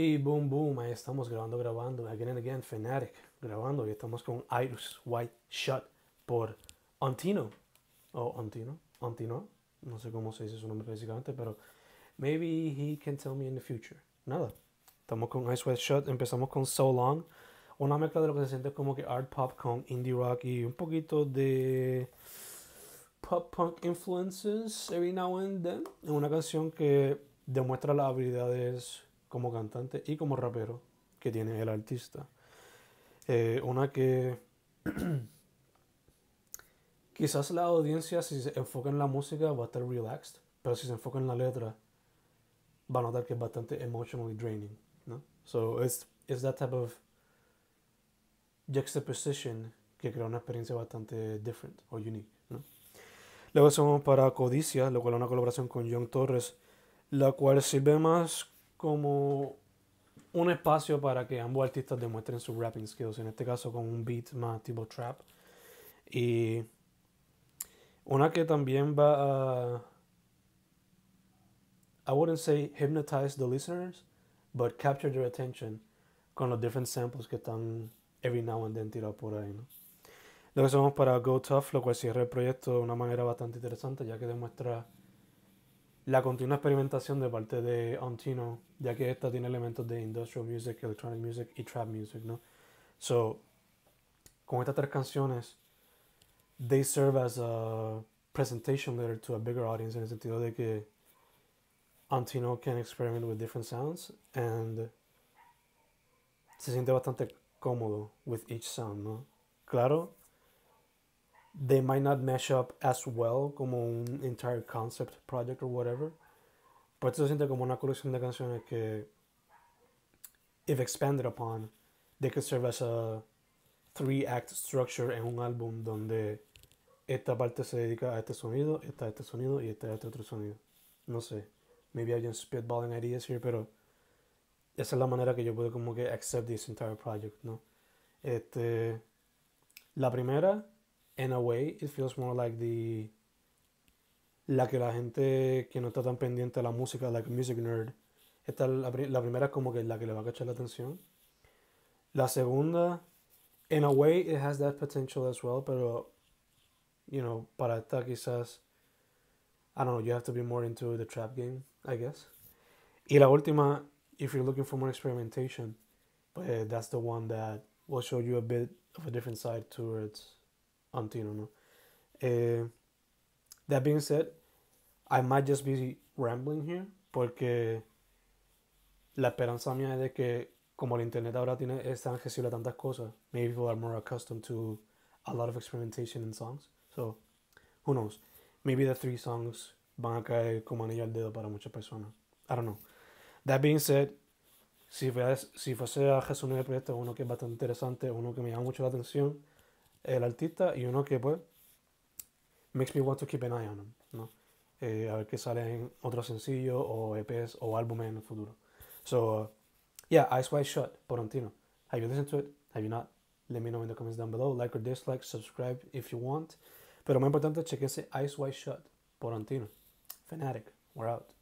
Y boom, boom, ahí estamos grabando, grabando. Again and again, Fanatic, grabando. Y estamos con Iris White Shot por Antino. O Antino, Antino. No sé cómo se dice su nombre básicamente, pero maybe he can tell me in the future. Nada. Estamos con Ice White Shot. Empezamos con So Long. Una mezcla de lo que se siente como que art pop con indie rock y un poquito de pop punk influences every now and then. una canción que demuestra las habilidades como cantante y como rapero que tiene el artista. Eh, una que quizás la audiencia si se enfoca en la música va a estar relaxed, pero si se enfoca en la letra va a notar que es bastante emotionally draining, ¿no? So it's, it's that type of juxtaposition que crea una experiencia bastante different o unique, Luego somos para Codicia, lo cual es una colaboración con John Torres, la cual sirve más como un espacio para que ambos artistas demuestren sus rapping skills, en este caso con un beat más tipo trap. Y una que también va I wouldn't say hypnotize the listeners, but capture their attention con los different samples que están every now and then tirados por ahí. Lo que hacemos para Go Tough, lo cual cierra el proyecto de una manera bastante interesante, ya que demuestra la continua experimentación de parte de Antino, ya que esta tiene elementos de industrial music, electronic music y trap music, ¿no? So, con estas tres canciones, they serve as a presentation letter to a bigger audience en el sentido de que Antino can experiment with different sounds and se siente bastante cómodo with each sound, ¿no? Claro, they might not mesh up as well como un entire concept project or whatever. Pero esto siente como una colección de canciones que, if expanded upon, they could serve as a three-act structure en un álbum donde esta parte se dedica a este sonido, esta a este sonido y esta a este otro sonido. No sé, maybe I just spitballing ideas here, pero esa es la manera que yo puedo como que accept this entire project, ¿no? Este, la primera in a way, it feels more like the la que la gente que no está tan pendiente a la música, like music nerd, esta la, la primera es como que la que le va a cachar la atención. La segunda, in a way, it has that potential as well, pero, you know, para esta quizás, I don't know, you have to be more into the trap game, I guess. Y la última, if you're looking for more experimentation, but that's the one that will show you a bit of a different side towards Antino, ¿no? Eh, that being said, I might just be rambling here porque la esperanza mía es de que como el internet ahora tiene es tan accesible a tantas cosas, maybe people are more accustomed to a lot of experimentation in songs. So, who knows? Maybe the three songs van a caer como anillo al dedo para muchas personas. I don't know. That being said, si fuese, si fuese a resumir el proyecto, uno que es bastante interesante, uno que me llama mucho la atención, el artista y uno que pues makes me want to keep an eye on him, ¿no? Eh, a ver qué en otros sencillos o EPs o álbumes en el futuro. So, yeah, Eyes Wide Shut, Porontino. Have you listened to it? Have you not? Let me know in the comments down below. Like or dislike, subscribe if you want. Pero más importante, chequense Eyes Wide Shut, Porontino. Fanatic, we're out.